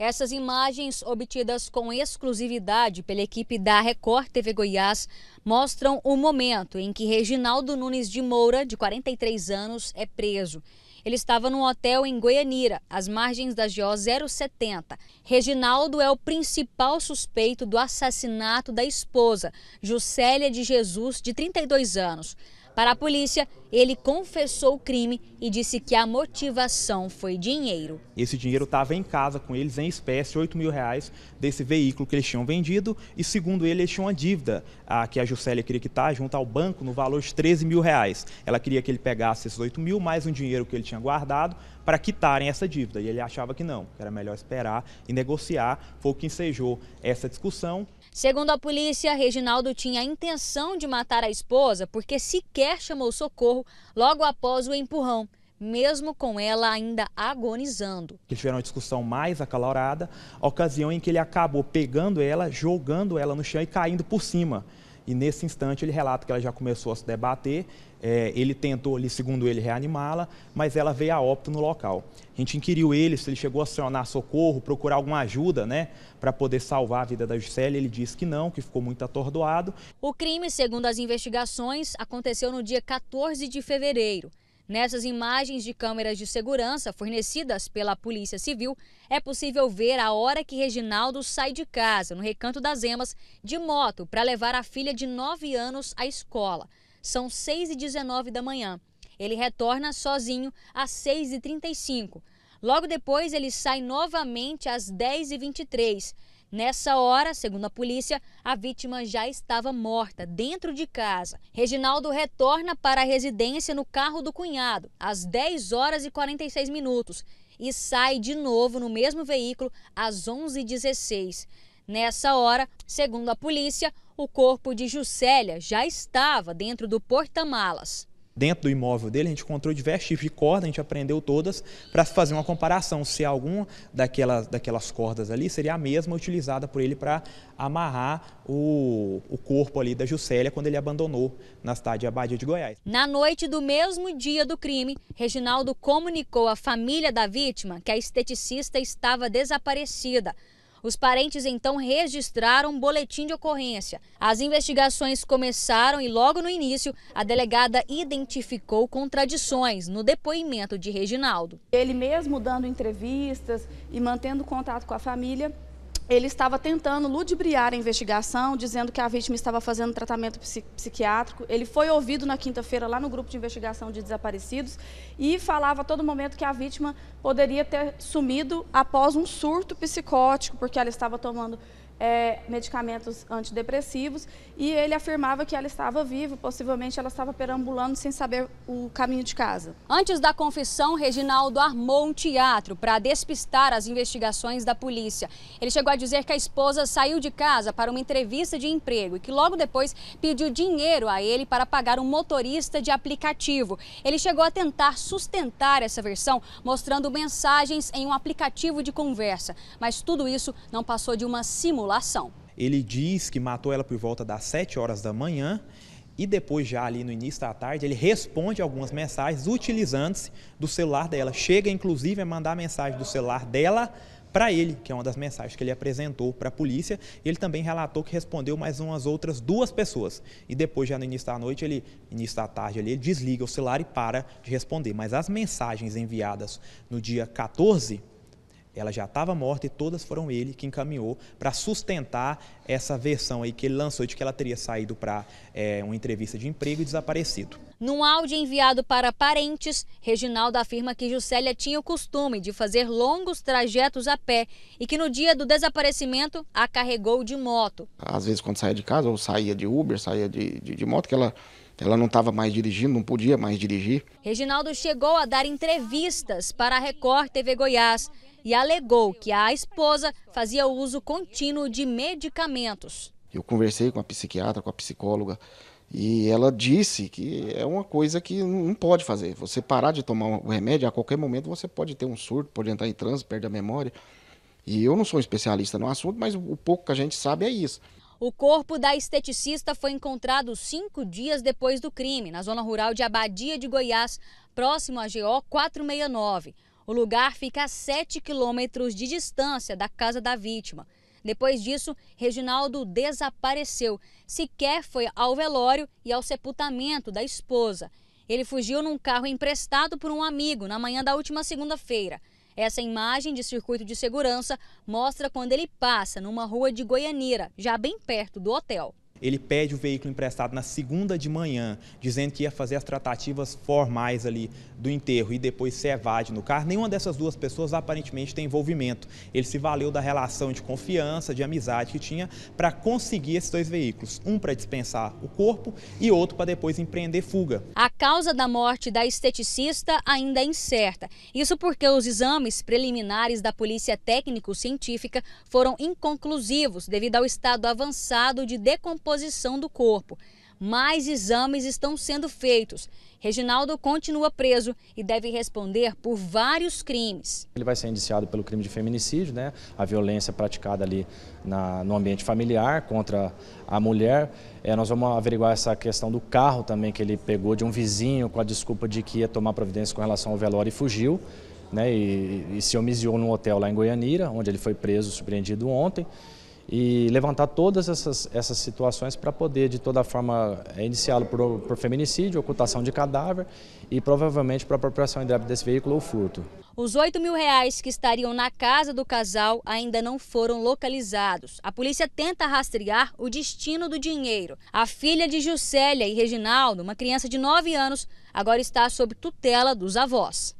Essas imagens, obtidas com exclusividade pela equipe da Record TV Goiás, mostram o momento em que Reginaldo Nunes de Moura, de 43 anos, é preso. Ele estava num hotel em Goianira, às margens da GO 070. Reginaldo é o principal suspeito do assassinato da esposa, Juscelia de Jesus, de 32 anos. Para a polícia, ele confessou o crime e disse que a motivação foi dinheiro. Esse dinheiro estava em casa com eles, em espécie, 8 mil reais desse veículo que eles tinham vendido. E segundo ele, eles tinham uma dívida a, que a Juscelia queria quitar junto ao banco no valor de 13 mil reais. Ela queria que ele pegasse esses 8 mil mais um dinheiro que ele tinha guardado para quitarem essa dívida. E ele achava que não, que era melhor esperar e negociar. Foi o que ensejou essa discussão. Segundo a polícia, Reginaldo tinha a intenção de matar a esposa porque sequer chamou socorro logo após o empurrão, mesmo com ela ainda agonizando. Eles tiveram uma discussão mais acalorada, ocasião em que ele acabou pegando ela, jogando ela no chão e caindo por cima e nesse instante ele relata que ela já começou a se debater, é, ele tentou, ali, segundo ele, reanimá-la, mas ela veio a óbito no local. A gente inquiriu ele se ele chegou a acionar socorro, procurar alguma ajuda, né, para poder salvar a vida da Gisele. Ele disse que não, que ficou muito atordoado. O crime, segundo as investigações, aconteceu no dia 14 de fevereiro. Nessas imagens de câmeras de segurança fornecidas pela Polícia Civil, é possível ver a hora que Reginaldo sai de casa, no Recanto das Emas, de moto para levar a filha de 9 anos à escola. São 6h19 da manhã. Ele retorna sozinho às 6h35. Logo depois, ele sai novamente às 10h23. Nessa hora, segundo a polícia, a vítima já estava morta dentro de casa. Reginaldo retorna para a residência no carro do cunhado às 10 horas e 46 minutos e sai de novo no mesmo veículo às 11h16. Nessa hora, segundo a polícia, o corpo de Juscelia já estava dentro do porta-malas dentro do imóvel dele, a gente encontrou diversos tipos de corda, a gente aprendeu todas para fazer uma comparação se alguma daquelas, daquelas cordas ali seria a mesma utilizada por ele para amarrar o, o corpo ali da Juscelia quando ele abandonou na cidade de Abadia de Goiás. Na noite do mesmo dia do crime, Reginaldo comunicou à família da vítima que a esteticista estava desaparecida. Os parentes então registraram um boletim de ocorrência. As investigações começaram e, logo no início, a delegada identificou contradições no depoimento de Reginaldo. Ele mesmo dando entrevistas e mantendo contato com a família, ele estava tentando ludibriar a investigação, dizendo que a vítima estava fazendo tratamento psi psiquiátrico. Ele foi ouvido na quinta-feira lá no grupo de investigação de desaparecidos e falava a todo momento que a vítima poderia ter sumido após um surto psicótico, porque ela estava tomando é, medicamentos antidepressivos e ele afirmava que ela estava viva, possivelmente ela estava perambulando sem saber o caminho de casa. Antes da confissão, Reginaldo armou um teatro para despistar as investigações da polícia. Ele chegou a dizer que a esposa saiu de casa para uma entrevista de emprego e que logo depois pediu dinheiro a ele para pagar um motorista de aplicativo. Ele chegou a tentar sustentar essa versão mostrando mensagens em um aplicativo de conversa, mas tudo isso não passou de uma simulação ele diz que matou ela por volta das 7 horas da manhã e depois, já ali no início da tarde, ele responde algumas mensagens utilizando-se do celular dela. Chega, inclusive, a mandar a mensagem do celular dela para ele, que é uma das mensagens que ele apresentou para a polícia. Ele também relatou que respondeu mais umas outras duas pessoas. E depois, já no início da noite, ele, início da tarde, ele desliga o celular e para de responder. Mas as mensagens enviadas no dia 14 ela já estava morta e todas foram ele que encaminhou para sustentar essa versão aí que ele lançou de que ela teria saído para é, uma entrevista de emprego e desaparecido. Num áudio enviado para parentes, Reginaldo afirma que Juscelia tinha o costume de fazer longos trajetos a pé e que no dia do desaparecimento a carregou de moto. Às vezes quando saía de casa, ou saía de Uber, saía de, de, de moto, que ela ela não estava mais dirigindo, não podia mais dirigir. Reginaldo chegou a dar entrevistas para a Record TV Goiás e alegou que a esposa fazia uso contínuo de medicamentos. Eu conversei com a psiquiatra, com a psicóloga, e ela disse que é uma coisa que não pode fazer. Você parar de tomar o remédio, a qualquer momento você pode ter um surto, pode entrar em transe, perde a memória. E eu não sou um especialista no assunto, mas o pouco que a gente sabe é isso. O corpo da esteticista foi encontrado cinco dias depois do crime, na zona rural de Abadia de Goiás, próximo à GO 469. O lugar fica a 7 quilômetros de distância da casa da vítima. Depois disso, Reginaldo desapareceu. Sequer foi ao velório e ao sepultamento da esposa. Ele fugiu num carro emprestado por um amigo na manhã da última segunda-feira. Essa imagem de circuito de segurança mostra quando ele passa numa rua de Goianira, já bem perto do hotel. Ele pede o veículo emprestado na segunda de manhã, dizendo que ia fazer as tratativas formais ali do enterro e depois se evade no carro. Nenhuma dessas duas pessoas aparentemente tem envolvimento. Ele se valeu da relação de confiança, de amizade que tinha para conseguir esses dois veículos, um para dispensar o corpo e outro para depois empreender fuga. A causa da morte da esteticista ainda é incerta. Isso porque os exames preliminares da Polícia Técnico-Científica foram inconclusivos devido ao estado avançado de decomposição decomposição do corpo. Mais exames estão sendo feitos. Reginaldo continua preso e deve responder por vários crimes. Ele vai ser indiciado pelo crime de feminicídio, né? a violência praticada ali na, no ambiente familiar contra a mulher. É, nós vamos averiguar essa questão do carro também que ele pegou de um vizinho com a desculpa de que ia tomar providência com relação ao velório e fugiu. Né, e, e se omisiou num hotel lá em Goianira, onde ele foi preso, surpreendido ontem e levantar todas essas, essas situações para poder, de toda forma, é iniciá-lo por, por feminicídio, ocultação de cadáver e provavelmente para apropriação indébita desse veículo ou furto. Os 8 mil reais que estariam na casa do casal ainda não foram localizados. A polícia tenta rastrear o destino do dinheiro. A filha de Juscelia e Reginaldo, uma criança de 9 anos, agora está sob tutela dos avós.